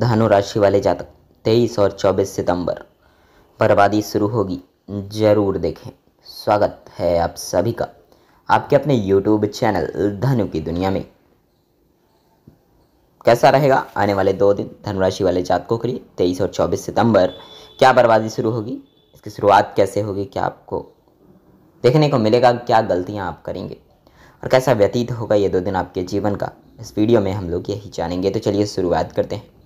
धनु राशि वाले जातक तेईस और चौबीस सितंबर बर्बादी शुरू होगी जरूर देखें स्वागत है आप सभी का आपके अपने यूट्यूब चैनल धनु की दुनिया में कैसा रहेगा आने वाले दो दिन धनुराशि वाले जातकों के लिए तेईस और चौबीस सितंबर क्या बर्बादी शुरू होगी इसकी शुरुआत कैसे होगी क्या आपको देखने को मिलेगा क्या गलतियाँ आप करेंगे और कैसा व्यतीत होगा ये दो दिन आपके जीवन का इस वीडियो में हम लोग यही जानेंगे तो चलिए शुरुआत करते हैं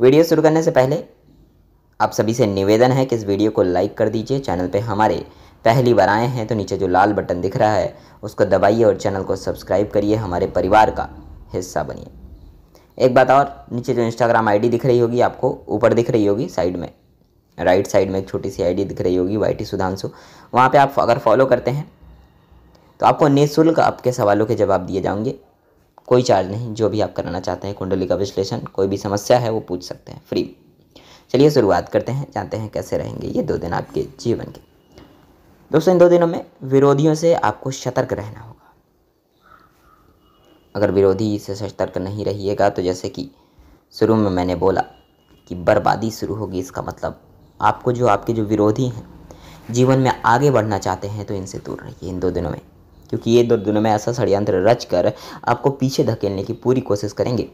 वीडियो शुरू करने से पहले आप सभी से निवेदन है कि इस वीडियो को लाइक कर दीजिए चैनल पे हमारे पहली बार आए हैं तो नीचे जो लाल बटन दिख रहा है उसको दबाइए और चैनल को सब्सक्राइब करिए हमारे परिवार का हिस्सा बनिए एक बात और नीचे जो इंस्टाग्राम आईडी दिख रही होगी आपको ऊपर दिख रही होगी साइड में राइट साइड में एक छोटी सी आई दिख रही होगी वाई टी सुधांशु वहाँ पर आप अगर फॉलो करते हैं तो आपको निःशुल्क आपके सवालों के जवाब दिए जाएंगे कोई चार्ज नहीं जो भी आप कराना चाहते हैं कुंडली का विश्लेषण कोई भी समस्या है वो पूछ सकते हैं फ्री चलिए शुरुआत करते हैं जानते हैं कैसे रहेंगे ये दो दिन आपके जीवन के दोस्तों इन दो दिनों में विरोधियों से आपको सतर्क रहना होगा अगर विरोधी से सतर्क नहीं रहिएगा तो जैसे कि शुरू में मैंने बोला कि बर्बादी शुरू होगी इसका मतलब आपको जो आपके जो विरोधी हैं जीवन में आगे बढ़ना चाहते हैं तो इनसे दूर रहिए इन दो दिनों में क्योंकि ये दो दिनों में ऐसा षडयंत्र रच कर आपको पीछे धकेलने की पूरी कोशिश करेंगे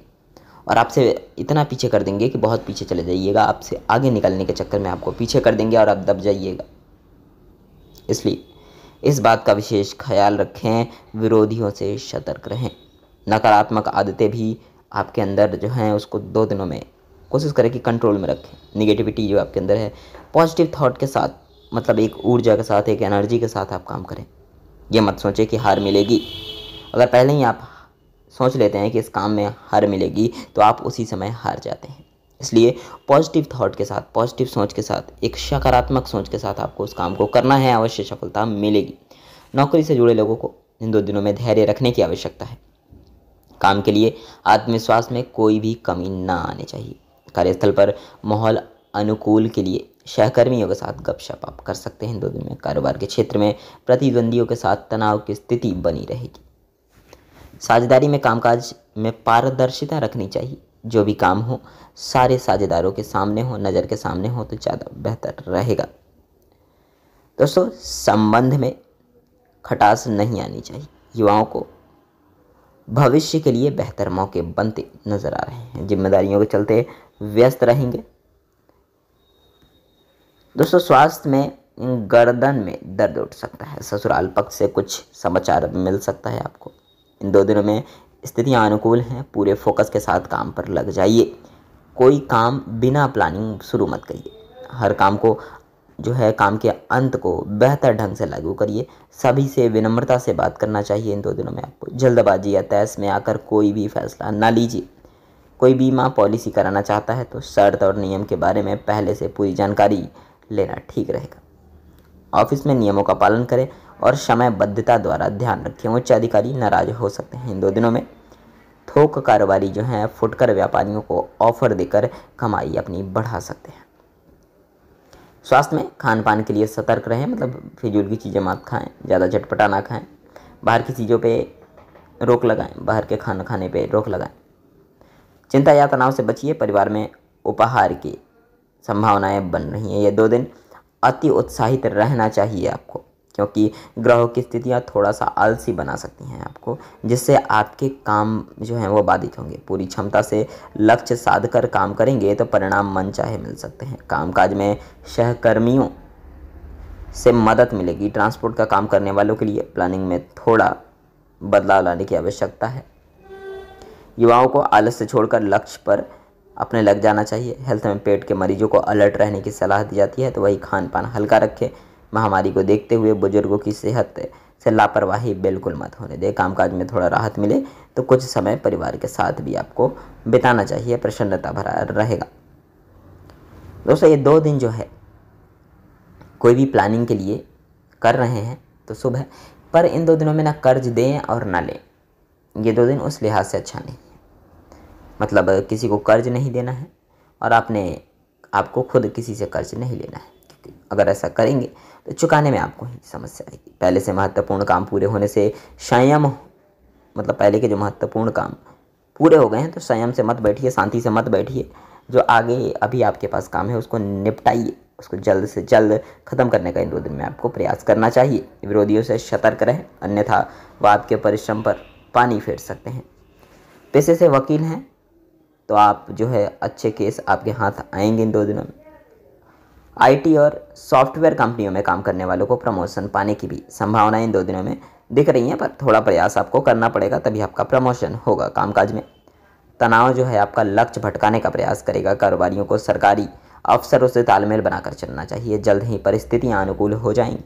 और आपसे इतना पीछे कर देंगे कि बहुत पीछे चले जाइएगा आपसे आगे निकलने के चक्कर में आपको पीछे कर देंगे और आप दब जाइएगा इसलिए इस बात का विशेष ख्याल रखें विरोधियों से सतर्क रहें नकारात्मक आदतें भी आपके अंदर जो हैं उसको दो दिनों में कोशिश करें कि कंट्रोल में रखें निगेटिविटी जो आपके अंदर है पॉजिटिव थाट के साथ मतलब एक ऊर्जा के साथ एक एनर्जी के साथ आप काम करें ये मत सोचे कि हार मिलेगी अगर पहले ही आप सोच लेते हैं कि इस काम में हार मिलेगी तो आप उसी समय हार जाते हैं इसलिए पॉजिटिव थॉट के साथ पॉजिटिव सोच के साथ एक सकारात्मक सोच के साथ आपको उस काम को करना है अवश्य सफलता मिलेगी नौकरी से जुड़े लोगों को इन दो दिनों में धैर्य रखने की आवश्यकता है काम के लिए आत्मविश्वास में कोई भी कमी ना आनी चाहिए कार्यस्थल पर माहौल अनुकूल के लिए सहकर्मियों के साथ गपशप आप कर सकते हैं दो दिन में कारोबार के क्षेत्र में प्रतिद्वंदियों के साथ तनाव की स्थिति बनी रहेगी साझेदारी में कामकाज में पारदर्शिता रखनी चाहिए जो भी काम हो सारे साझेदारों के सामने हो नज़र के सामने हो तो ज़्यादा बेहतर रहेगा दोस्तों संबंध में खटास नहीं आनी चाहिए युवाओं को भविष्य के लिए बेहतर मौके बनते नज़र आ रहे हैं जिम्मेदारियों के चलते व्यस्त रहेंगे दोस्तों स्वास्थ्य में गर्दन में दर्द उठ सकता है ससुराल पक्ष से कुछ समाचार मिल सकता है आपको इन दो दिनों में स्थितियाँ अनुकूल हैं पूरे फोकस के साथ काम पर लग जाइए कोई काम बिना प्लानिंग शुरू मत करिए हर काम को जो है काम के अंत को बेहतर ढंग से लागू करिए सभी से विनम्रता से बात करना चाहिए इन दो दिनों में आपको जल्दबाजी या तैस में आकर कोई भी फैसला ना लीजिए कोई बीमा पॉलिसी कराना चाहता है तो शर्त और नियम के बारे में पहले से पूरी जानकारी लेना ठीक रहेगा ऑफिस में नियमों का पालन करें और समयबद्धता द्वारा ध्यान रखें उच्च अधिकारी नाराज हो सकते हैं इन दो दिनों में थोक कारोबारी जो हैं फुटकर व्यापारियों को ऑफर देकर कमाई अपनी बढ़ा सकते हैं स्वास्थ्य में खान पान के लिए सतर्क रहें मतलब फिजूल की चीज़ें मत खाएं ज़्यादा झटपटा ना खाएं बाहर की चीज़ों पे रोक लगाएं बाहर के खाना खाने पे रोक लगाएं चिंता या तनाव से बचिए परिवार में उपहार के संभावनाएं बन रही हैं ये दो दिन अति उत्साहित रहना चाहिए आपको क्योंकि ग्रहों की स्थितियाँ थोड़ा सा आलसी बना सकती हैं आपको जिससे आपके काम जो हैं वो बाधित होंगे पूरी क्षमता से लक्ष्य साध कर काम करेंगे तो परिणाम मन चाहे मिल सकते हैं कामकाज में सहकर्मियों से मदद मिलेगी ट्रांसपोर्ट का काम करने वालों के लिए प्लानिंग में थोड़ा बदलाव लाने की आवश्यकता है युवाओं को आलस से छोड़कर लक्ष्य पर अपने लग जाना चाहिए हेल्थ में पेट के मरीजों को अलर्ट रहने की सलाह दी जाती है तो वही खान पान हल्का रखें महामारी को देखते हुए बुजुर्गों की सेहत से लापरवाही बिल्कुल मत होने दे कामकाज में थोड़ा राहत मिले तो कुछ समय परिवार के साथ भी आपको बिताना चाहिए प्रसन्नता भरा रहेगा दोस्तों ये दो दिन जो है कोई भी प्लानिंग के लिए कर रहे हैं तो शुभ है पर इन दो दिनों में ना कर्ज दें और ना लें ये दो दिन उस लिहाज से अच्छा नहीं मतलब किसी को कर्ज नहीं देना है और आपने आपको खुद किसी से कर्ज नहीं लेना है क्योंकि अगर ऐसा करेंगे तो चुकाने में आपको ही समस्या आएगी पहले से महत्वपूर्ण काम पूरे होने से संयम मतलब पहले के जो महत्वपूर्ण काम पूरे हो गए हैं तो संयम से मत बैठिए शांति से मत बैठिए जो आगे अभी आपके पास काम है उसको निपटाइए उसको जल्द से जल्द खत्म करने का इन दो दिन में आपको प्रयास करना चाहिए विरोधियों से सतर्क रहें अन्यथा वह आपके परिश्रम पर पानी फेर सकते हैं पेशे से वकील हैं तो आप जो है अच्छे केस आपके हाथ आएंगे इन दो दिनों में आईटी और सॉफ्टवेयर कंपनियों में काम करने वालों को प्रमोशन पाने की भी संभावना इन दो दिनों में दिख रही है पर थोड़ा प्रयास आपको करना पड़ेगा तभी आपका प्रमोशन होगा कामकाज में तनाव जो है आपका लक्ष्य भटकाने का प्रयास करेगा कारोबारियों को सरकारी अफसरों से तालमेल बनाकर चलना चाहिए जल्द ही परिस्थितियाँ अनुकूल हो जाएंगी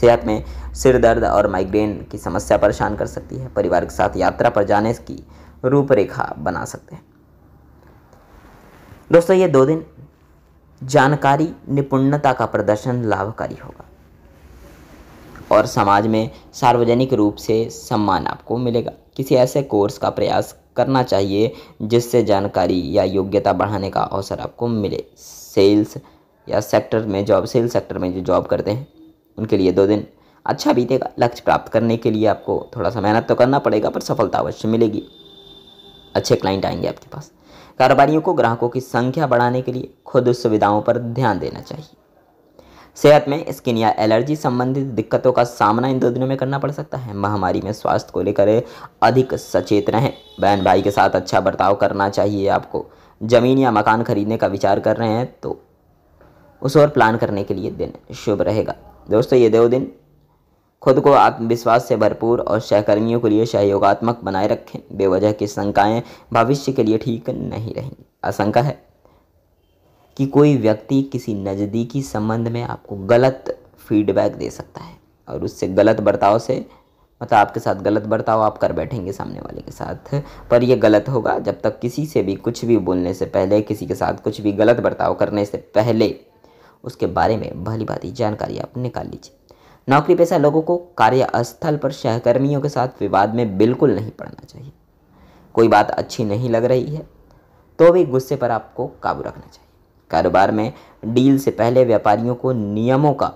सेहत में सिर दर्द और माइग्रेन की समस्या परेशान कर सकती है परिवार के साथ यात्रा पर जाने की रूपरेखा बना सकते हैं दोस्तों ये दो दिन जानकारी निपुणता का प्रदर्शन लाभकारी होगा और समाज में सार्वजनिक रूप से सम्मान आपको मिलेगा किसी ऐसे कोर्स का प्रयास करना चाहिए जिससे जानकारी या योग्यता बढ़ाने का अवसर आपको मिले सेल्स या सेक्टर में जॉब सेल्स सेक्टर में जो जॉब करते हैं उनके लिए दो दिन अच्छा बीतेगा लक्ष्य प्राप्त करने के लिए आपको थोड़ा सा मेहनत तो करना पड़ेगा पर सफलता अवश्य मिलेगी अच्छे क्लाइंट आएंगे आपके पास कारोबारियों को ग्राहकों की संख्या बढ़ाने के लिए खुद सुविधाओं पर ध्यान देना चाहिए सेहत में स्किन या एलर्जी संबंधित दिक्कतों का सामना इन दो दिनों में करना पड़ सकता है महामारी में स्वास्थ्य को लेकर अधिक सचेत रहें बहन भाई के साथ अच्छा बर्ताव करना चाहिए आपको ज़मीन या मकान खरीदने का विचार कर रहे हैं तो उस और प्लान करने के लिए दिन शुभ रहेगा दोस्तों ये दो दिन खुद को आत्मविश्वास से भरपूर और सहकर्मियों के लिए सहयोगात्मक बनाए रखें बेवजह की शंकाएँ भविष्य के लिए ठीक नहीं रहेंगी आशंका है कि कोई व्यक्ति किसी नज़दीकी संबंध में आपको गलत फीडबैक दे सकता है और उससे गलत बर्ताव से मतलब आपके साथ गलत बर्ताव आप कर बैठेंगे सामने वाले के साथ पर यह गलत होगा जब तक किसी से भी कुछ भी बोलने से पहले किसी के साथ कुछ भी गलत बर्ताव करने से पहले उसके बारे में भली भाती जानकारी आप निकाल लीजिए नौकरी पेशा लोगों को कार्यस्थल पर सहकर्मियों के साथ विवाद में बिल्कुल नहीं पड़ना चाहिए कोई बात अच्छी नहीं लग रही है तो भी गुस्से पर आपको काबू रखना चाहिए कारोबार में डील से पहले व्यापारियों को नियमों का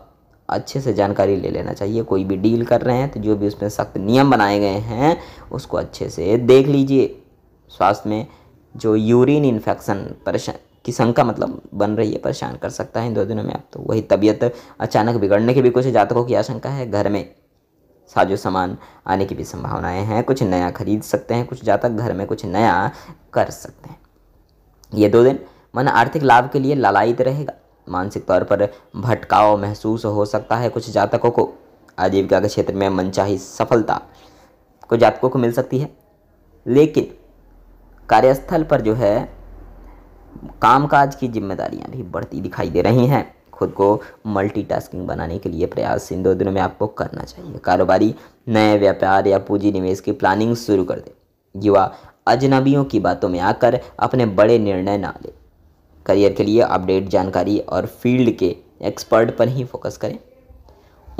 अच्छे से जानकारी ले लेना चाहिए कोई भी डील कर रहे हैं तो जो भी उसमें सख्त नियम बनाए गए हैं उसको अच्छे से देख लीजिए स्वास्थ्य में जो यूरिन इन्फेक्शन परेशान की शंका मतलब बन रही है परेशान कर सकता है इन दो दिनों में आप तो वही तबीयत अचानक बिगड़ने की भी कुछ जातकों की आशंका है घर में साजो सामान आने की भी संभावनाएं हैं कुछ नया खरीद सकते हैं कुछ जातक घर में कुछ नया कर सकते हैं ये दो दिन मन आर्थिक लाभ के लिए लालायित रहेगा मानसिक तौर पर भटकाव महसूस हो सकता है कुछ जातकों को आजीविका के क्षेत्र में मनचाही सफलता कुछ जातकों को मिल सकती है लेकिन कार्यस्थल पर जो है कामकाज की जिम्मेदारियां भी बढ़ती दिखाई दे रही हैं खुद को मल्टीटास्किंग बनाने के लिए प्रयास इन दो दिनों में आपको करना चाहिए कारोबारी नए व्यापार या पूंजी निवेश की प्लानिंग शुरू कर दे युवा अजनबियों की बातों में आकर अपने बड़े निर्णय ना लें करियर के लिए अपडेट जानकारी और फील्ड के एक्सपर्ट पर ही फोकस करें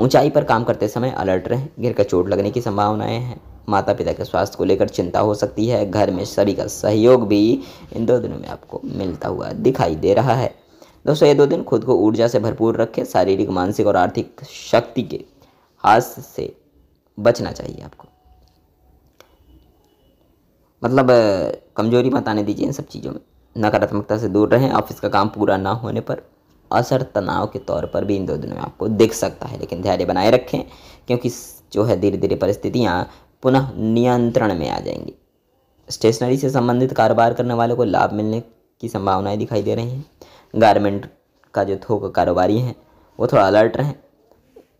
ऊंचाई पर काम करते समय अलर्ट रहें गिर का चोट लगने की संभावनाएं हैं माता पिता के स्वास्थ्य को लेकर चिंता हो सकती है घर में सभी का सहयोग भी इन दो दिनों में आपको मिलता हुआ दिखाई दे रहा है दोस्तों ये दो दिन खुद को ऊर्जा से भरपूर रखें शारीरिक मानसिक और आर्थिक शक्ति के हाथ से बचना चाहिए आपको मतलब कमजोरी मत आने दीजिए इन सब चीज़ों में नकारात्मकता से दूर रहें ऑफिस का काम पूरा ना होने पर असर तनाव के तौर पर भी इन दो दिनों में आपको दिख सकता है लेकिन धैर्य बनाए रखें क्योंकि जो है धीरे धीरे परिस्थितियाँ पुनः नियंत्रण में आ जाएंगे स्टेशनरी से संबंधित कारोबार करने वालों को लाभ मिलने की संभावनाएं दिखाई दे रही हैं गारमेंट का जो थोक कारोबारी हैं वो थोड़ा अलर्ट रहें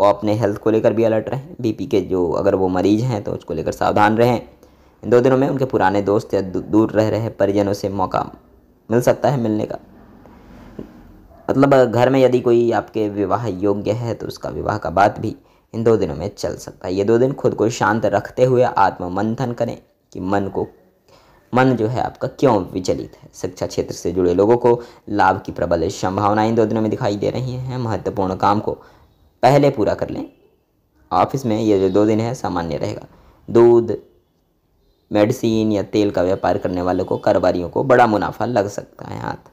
वो अपने हेल्थ को लेकर भी अलर्ट रहें बीपी के जो अगर वो मरीज हैं तो उसको लेकर सावधान रहें इन दो दिनों में उनके पुराने दोस्त या दूर रह रहे परिजनों से मौका मिल सकता है मिलने का मतलब घर में यदि कोई आपके विवाह योग्य है तो उसका विवाह का बात भी इन दो दिनों में चल सकता है ये दो दिन खुद को शांत रखते हुए आत्म मंथन करें कि मन को मन जो है आपका क्यों विचलित है शिक्षा क्षेत्र से जुड़े लोगों को लाभ की प्रबल संभावनाएं इन दो दिनों में दिखाई दे रही हैं महत्वपूर्ण काम को पहले पूरा कर लें ऑफिस में ये जो दो दिन है सामान्य रहेगा दूध मेडिसिन या तेल का व्यापार करने वालों को कारोबारियों को बड़ा मुनाफा लग सकता है हाथ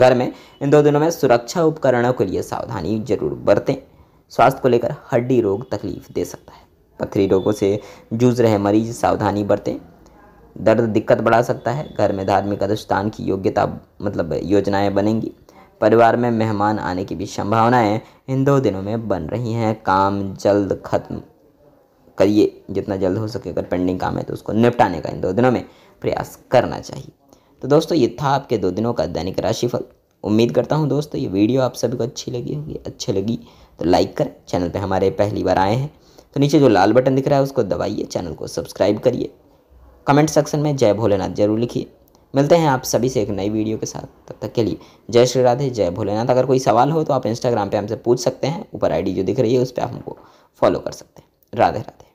घर में इन दो दिनों में सुरक्षा उपकरणों के लिए सावधानी जरूर बरतें स्वास्थ्य को लेकर हड्डी रोग तकलीफ दे सकता है पथरी रोगों से जूझ रहे मरीज सावधानी बरतें दर्द दिक्कत बढ़ा सकता है घर में धार्मिक अधिष्ठान की योग्यता मतलब योजनाएं बनेंगी परिवार में मेहमान आने की भी संभावनाएं इन दो दिनों में बन रही हैं काम जल्द खत्म करिए जितना जल्द हो सके अगर पेंडिंग काम है तो उसको निपटाने का इन दो दिनों में प्रयास करना चाहिए तो दोस्तों ये था आपके दो दिनों का दैनिक राशिफल उम्मीद करता हूँ दोस्तों ये वीडियो आप सभी को अच्छी लगी होगी अच्छी लगी तो लाइक करें चैनल पे हमारे पहली बार आए हैं तो नीचे जो लाल बटन दिख रहा है उसको दबाइए चैनल को सब्सक्राइब करिए कमेंट सेक्शन में जय भोलेनाथ जरूर लिखिए मिलते हैं आप सभी से एक नई वीडियो के साथ तब तक के लिए जय श्री राधे जय भोलेनाथ अगर कोई सवाल हो तो आप इंस्टाग्राम पर हमसे पूछ सकते हैं ऊपर आई जो दिख रही है उस पर आप हमको फॉलो कर सकते हैं राधे राधे